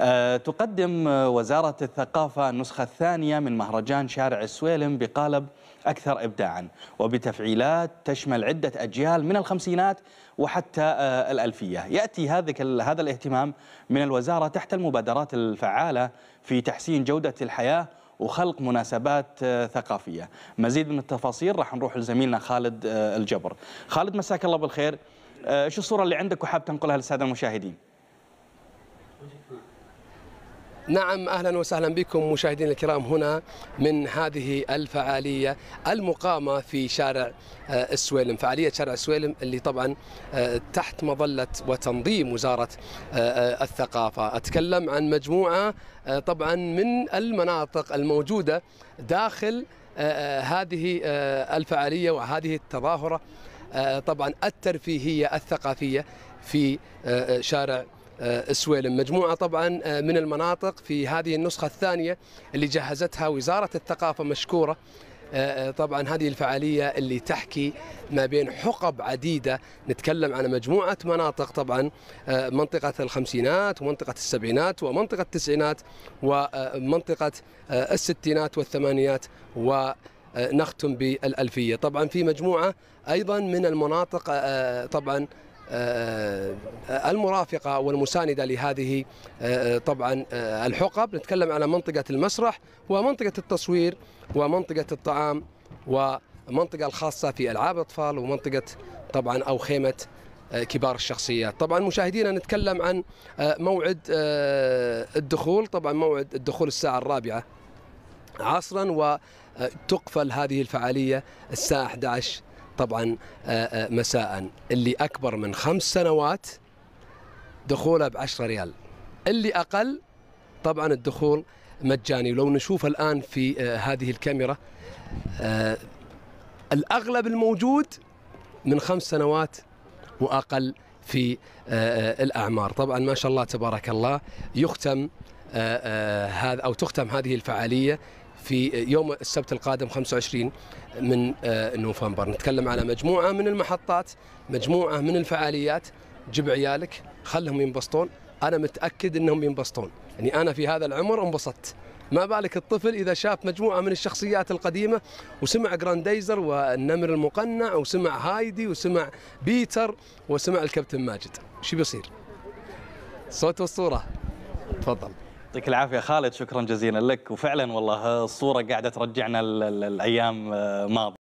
آه، تقدم وزارة الثقافة النسخة الثانية من مهرجان شارع السويلم بقالب أكثر إبداعا وبتفعيلات تشمل عدة أجيال من الخمسينات وحتى آه، الألفية يأتي هذا الاهتمام من الوزارة تحت المبادرات الفعالة في تحسين جودة الحياة وخلق مناسبات آه، ثقافية مزيد من التفاصيل راح نروح لزميلنا خالد الجبر خالد مساك الله بالخير شو الصورة اللي عندك وحاب تنقلها للسادة المشاهدين نعم اهلا وسهلا بكم مشاهدينا الكرام هنا من هذه الفعاليه المقامه في شارع آه، السويلم، فعاليه شارع السويلم اللي طبعا آه، تحت مظله وتنظيم وزاره آه، الثقافه، اتكلم عن مجموعه طبعا من المناطق الموجوده داخل هذه الفعاليه وهذه التظاهره طبعا الترفيهيه الثقافيه في شارع آه، السويلم مجموعة طبعا آه، من المناطق في هذه النسخة الثانية اللي جهزتها وزارة الثقافة مشكورة آه، طبعا هذه الفعالية اللي تحكي ما بين حقب عديدة نتكلم عن مجموعة مناطق طبعا منطقة الخمسينات ومنطقة السبعينات ومنطقة التسعينات ومنطقة الستينات والثمانينات و نختم بالألفية طبعا في مجموعة أيضا من المناطق طبعا آه، آه، المرافقة والمساندة لهذه آه، طبعا الحقب نتكلم على منطقة المسرح ومنطقة التصوير ومنطقة الطعام ومنطقة الخاصة في ألعاب الأطفال ومنطقة طبعا أو خيمة كبار الشخصيات طبعا مشاهدينا نتكلم عن موعد الدخول طبعا موعد الدخول الساعة الرابعة عصرا وتقفل هذه الفعالية الساعة 11 طبعا آه، آه، مساء اللي أكبر من خمس سنوات دخوله ب 10 ريال اللي أقل طبعا الدخول مجاني ولو نشوف الآن في آه، هذه الكاميرا الأغلب الموجود من خمس سنوات وأقل في الأعمار طبعا ما شاء الله تبارك الله يختم هذا أو تختم هذه الفعالية في يوم السبت القادم 25 من آه، نوفمبر نتكلم على مجموعة من المحطات مجموعة من الفعاليات جيب عيالك خلهم ينبسطون أنا متأكد أنهم ينبسطون يعني أنا في هذا العمر انبسطت ما بالك الطفل اذا شاف مجموعه من الشخصيات القديمه وسمع جرانديزر والنمر المقنع وسمع هايدي وسمع بيتر وسمع الكابتن ماجد شو بيصير؟ صوت والصوره تفضل يعطيك العافيه خالد شكرا جزيلا لك وفعلا والله الصوره قاعده ترجعنا الايام آه، ماضيه